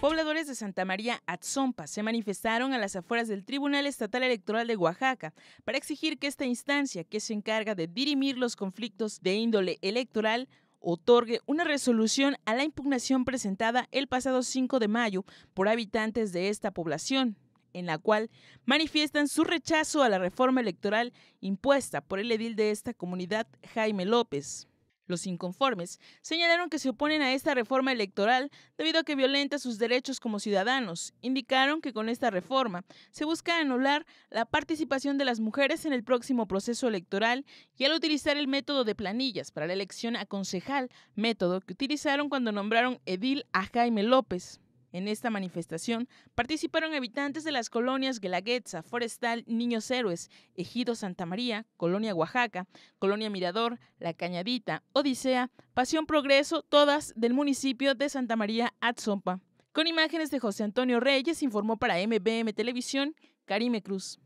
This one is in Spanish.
Pobladores de Santa María Atzompa se manifestaron a las afueras del Tribunal Estatal Electoral de Oaxaca para exigir que esta instancia, que se encarga de dirimir los conflictos de índole electoral, otorgue una resolución a la impugnación presentada el pasado 5 de mayo por habitantes de esta población, en la cual manifiestan su rechazo a la reforma electoral impuesta por el edil de esta comunidad, Jaime López. Los inconformes señalaron que se oponen a esta reforma electoral debido a que violenta sus derechos como ciudadanos. Indicaron que con esta reforma se busca anular la participación de las mujeres en el próximo proceso electoral y al utilizar el método de planillas para la elección a concejal, método que utilizaron cuando nombraron edil a Jaime López. En esta manifestación participaron habitantes de las colonias Gelaguetza, Forestal, Niños Héroes, Ejido Santa María, Colonia Oaxaca, Colonia Mirador, La Cañadita, Odisea, Pasión Progreso, todas del municipio de Santa María Atzompa. Con imágenes de José Antonio Reyes, informó para MBM Televisión, Karime Cruz.